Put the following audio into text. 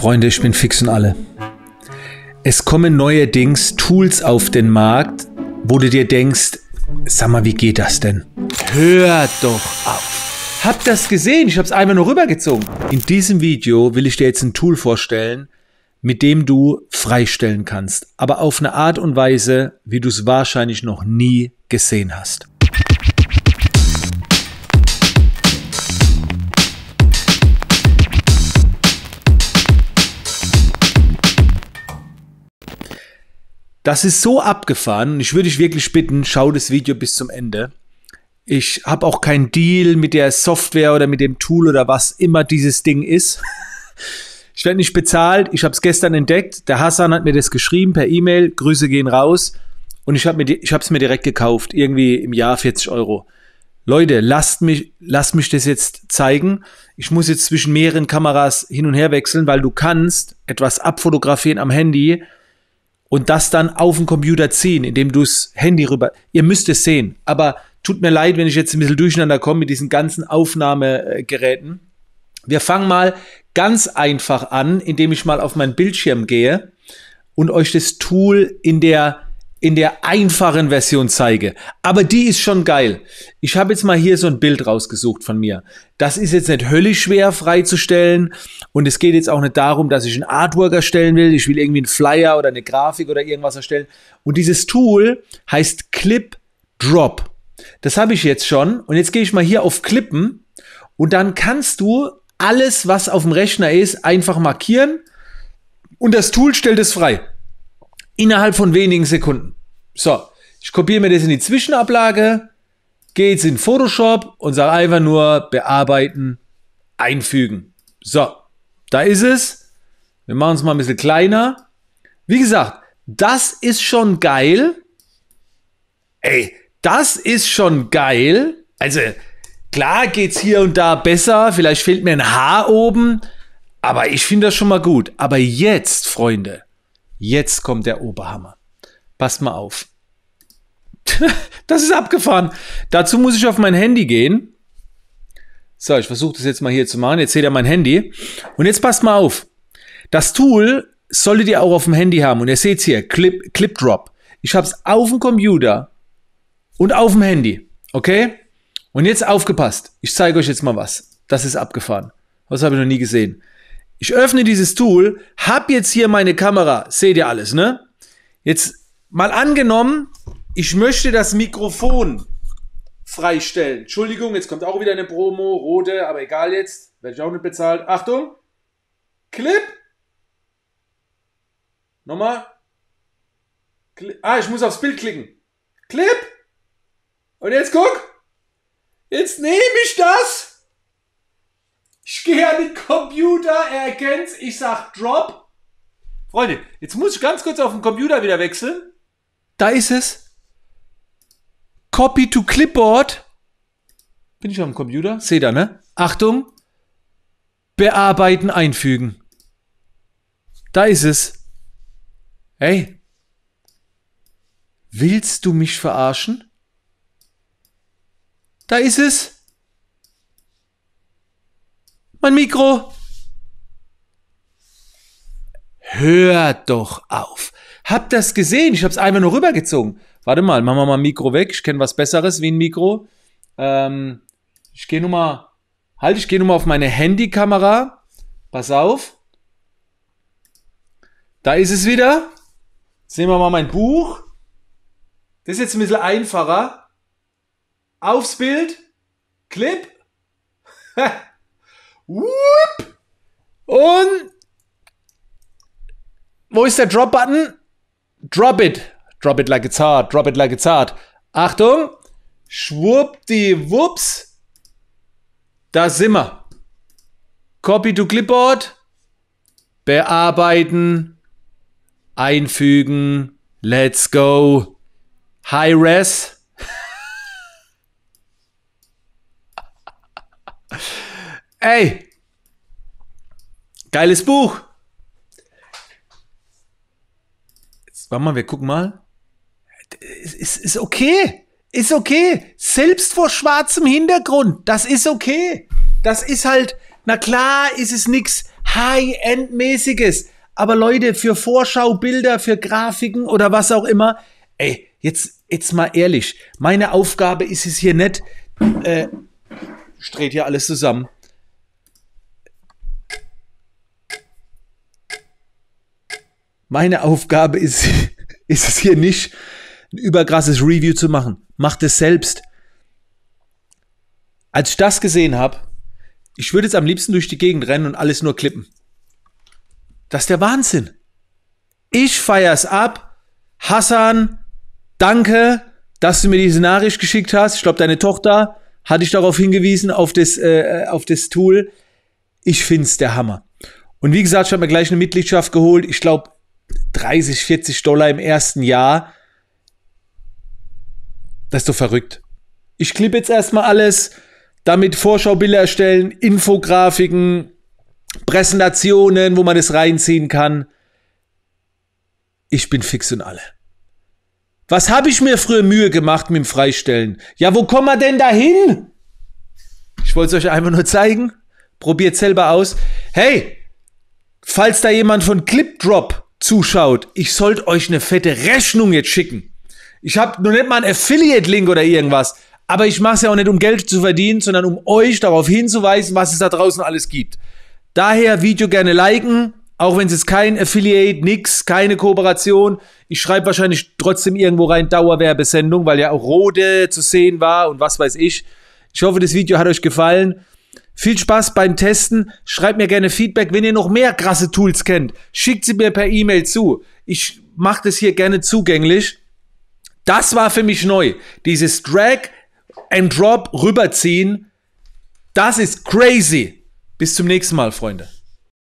Freunde, ich bin fix und alle. Es kommen neuerdings Tools auf den Markt, wo du dir denkst, sag mal, wie geht das denn? Hör doch auf. Hab das gesehen, ich hab's einmal nur rübergezogen. In diesem Video will ich dir jetzt ein Tool vorstellen, mit dem du freistellen kannst, aber auf eine Art und Weise, wie du es wahrscheinlich noch nie gesehen hast. Das ist so abgefahren ich würde dich wirklich bitten, schau das Video bis zum Ende. Ich habe auch keinen Deal mit der Software oder mit dem Tool oder was immer dieses Ding ist. Ich werde nicht bezahlt. Ich habe es gestern entdeckt. Der Hassan hat mir das geschrieben per E-Mail. Grüße gehen raus. Und ich habe es mir, mir direkt gekauft. Irgendwie im Jahr 40 Euro. Leute, lasst mich, lasst mich das jetzt zeigen. Ich muss jetzt zwischen mehreren Kameras hin und her wechseln, weil du kannst etwas abfotografieren am Handy und das dann auf den Computer ziehen, indem du das Handy rüber. Ihr müsst es sehen, aber tut mir leid, wenn ich jetzt ein bisschen durcheinander komme mit diesen ganzen Aufnahmegeräten. Wir fangen mal ganz einfach an, indem ich mal auf meinen Bildschirm gehe und euch das Tool in der in der einfachen Version zeige. Aber die ist schon geil. Ich habe jetzt mal hier so ein Bild rausgesucht von mir. Das ist jetzt nicht höllisch schwer freizustellen und es geht jetzt auch nicht darum, dass ich ein Artwork erstellen will. Ich will irgendwie einen Flyer oder eine Grafik oder irgendwas erstellen. Und dieses Tool heißt Clip Drop. Das habe ich jetzt schon und jetzt gehe ich mal hier auf Klippen und dann kannst du alles, was auf dem Rechner ist, einfach markieren und das Tool stellt es frei. Innerhalb von wenigen Sekunden. So, ich kopiere mir das in die Zwischenablage, gehe jetzt in Photoshop und sage einfach nur bearbeiten, einfügen. So, da ist es. Wir machen es mal ein bisschen kleiner. Wie gesagt, das ist schon geil. Ey, das ist schon geil. Also, klar geht es hier und da besser. Vielleicht fehlt mir ein Haar oben. Aber ich finde das schon mal gut. Aber jetzt, Freunde, Jetzt kommt der Oberhammer. Passt mal auf. das ist abgefahren. Dazu muss ich auf mein Handy gehen. So, ich versuche das jetzt mal hier zu machen. Jetzt seht ihr mein Handy. Und jetzt passt mal auf. Das Tool solltet ihr auch auf dem Handy haben. Und ihr seht es hier, Clip, Clip Drop. Ich habe es auf dem Computer und auf dem Handy. Okay? Und jetzt aufgepasst. Ich zeige euch jetzt mal was. Das ist abgefahren. Das habe ich noch nie gesehen. Ich öffne dieses Tool, hab jetzt hier meine Kamera, seht ihr alles, ne? Jetzt mal angenommen, ich möchte das Mikrofon freistellen. Entschuldigung, jetzt kommt auch wieder eine Promo, rote, aber egal jetzt, werde ich auch nicht bezahlt. Achtung, Clip. Nochmal. Clip. Ah, ich muss aufs Bild klicken. Clip. Und jetzt guck. Jetzt nehme ich das gehe an den Computer, er erkennt's, ich sag Drop. Freunde, jetzt muss ich ganz kurz auf den Computer wieder wechseln. Da ist es. Copy to Clipboard. Bin ich auf dem Computer? Seht ihr, ne? Achtung. Bearbeiten, einfügen. Da ist es. Hey. Willst du mich verarschen? Da ist es. Mein Mikro. Hört doch auf. Hab das gesehen. Ich hab's einfach nur rübergezogen. Warte mal, machen wir mal ein Mikro weg. Ich kenne was Besseres wie ein Mikro. Ähm, ich gehe nur mal. Halt, ich gehe nur mal auf meine Handykamera. Pass auf. Da ist es wieder. Jetzt nehmen wir mal mein Buch. Das ist jetzt ein bisschen einfacher. Aufs Bild. Clip. Whoop. Und wo ist der Drop-Button? Drop it. Drop it like it's hard. Drop it like it's hard. Achtung. Schwuppdiwupps. Da sind wir. Copy to Clipboard. Bearbeiten. Einfügen. Let's go. High Res. Ey, geiles Buch. Jetzt, warte mal, wir gucken mal. Ist, ist, ist okay. Ist okay. Selbst vor schwarzem Hintergrund. Das ist okay. Das ist halt, na klar, ist es nichts High-End-mäßiges. Aber Leute, für Vorschaubilder, für Grafiken oder was auch immer, ey, jetzt, jetzt mal ehrlich, meine Aufgabe ist es hier nicht, äh, dreht hier alles zusammen. Meine Aufgabe ist, ist es hier nicht, ein übergrasses Review zu machen. Macht es selbst. Als ich das gesehen habe, ich würde jetzt am liebsten durch die Gegend rennen und alles nur klippen. Das ist der Wahnsinn. Ich feier's ab. Hassan, danke, dass du mir diese Nachricht geschickt hast. Ich glaube, deine Tochter hatte ich darauf hingewiesen, auf das, äh, äh, auf das Tool. Ich find's der Hammer. Und wie gesagt, ich habe mir gleich eine Mitgliedschaft geholt. Ich glaube, 30, 40 Dollar im ersten Jahr. Das ist doch verrückt. Ich klippe jetzt erstmal alles, damit Vorschaubilder erstellen, Infografiken, Präsentationen, wo man das reinziehen kann. Ich bin fix und alle. Was habe ich mir früher Mühe gemacht mit dem Freistellen? Ja, wo kommen wir denn da hin? Ich wollte es euch einfach nur zeigen. Probiert selber aus. Hey, falls da jemand von Clipdrop zuschaut, ich sollte euch eine fette Rechnung jetzt schicken. Ich habe noch nicht mal einen Affiliate-Link oder irgendwas. Aber ich mache es ja auch nicht, um Geld zu verdienen, sondern um euch darauf hinzuweisen, was es da draußen alles gibt. Daher Video gerne liken, auch wenn es jetzt kein Affiliate, nix, keine Kooperation. Ich schreibe wahrscheinlich trotzdem irgendwo rein Dauerwerbesendung, weil ja auch Rode zu sehen war und was weiß ich. Ich hoffe, das Video hat euch gefallen. Viel Spaß beim Testen. Schreibt mir gerne Feedback. Wenn ihr noch mehr krasse Tools kennt, schickt sie mir per E-Mail zu. Ich mache das hier gerne zugänglich. Das war für mich neu. Dieses Drag and Drop rüberziehen. Das ist crazy. Bis zum nächsten Mal, Freunde.